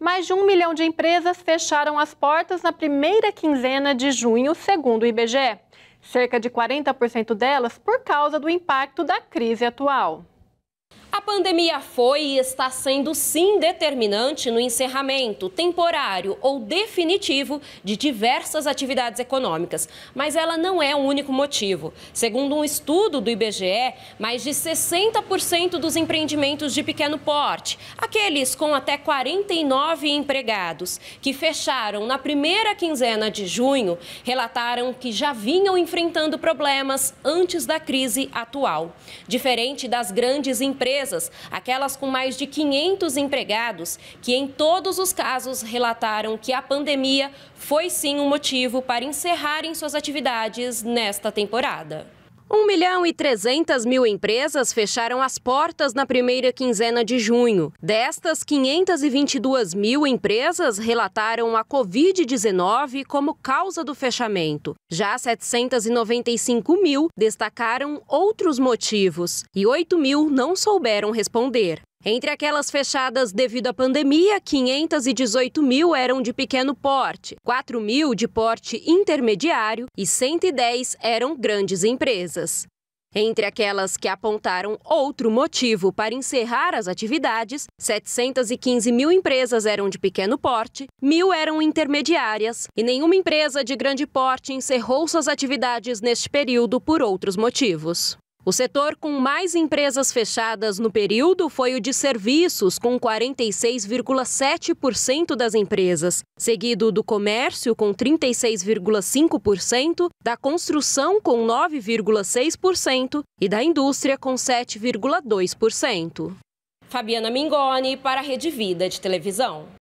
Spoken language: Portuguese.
mais de um milhão de empresas fecharam as portas na primeira quinzena de junho, segundo o IBGE. Cerca de 40% delas por causa do impacto da crise atual pandemia foi e está sendo sim determinante no encerramento temporário ou definitivo de diversas atividades econômicas, mas ela não é o único motivo. Segundo um estudo do IBGE, mais de 60% dos empreendimentos de pequeno porte, aqueles com até 49 empregados, que fecharam na primeira quinzena de junho, relataram que já vinham enfrentando problemas antes da crise atual. Diferente das grandes empresas, empresas, aquelas com mais de 500 empregados, que em todos os casos relataram que a pandemia foi sim um motivo para encerrarem suas atividades nesta temporada. 1 milhão e 300 mil empresas fecharam as portas na primeira quinzena de junho. Destas, 522 mil empresas relataram a Covid-19 como causa do fechamento. Já 795 mil destacaram outros motivos e 8 mil não souberam responder. Entre aquelas fechadas devido à pandemia, 518 mil eram de pequeno porte, 4 mil de porte intermediário e 110 eram grandes empresas. Entre aquelas que apontaram outro motivo para encerrar as atividades, 715 mil empresas eram de pequeno porte, mil eram intermediárias e nenhuma empresa de grande porte encerrou suas atividades neste período por outros motivos. O setor com mais empresas fechadas no período foi o de serviços, com 46,7% das empresas, seguido do comércio, com 36,5%, da construção, com 9,6% e da indústria, com 7,2%. Fabiana Mingoni, para a Rede Vida de Televisão.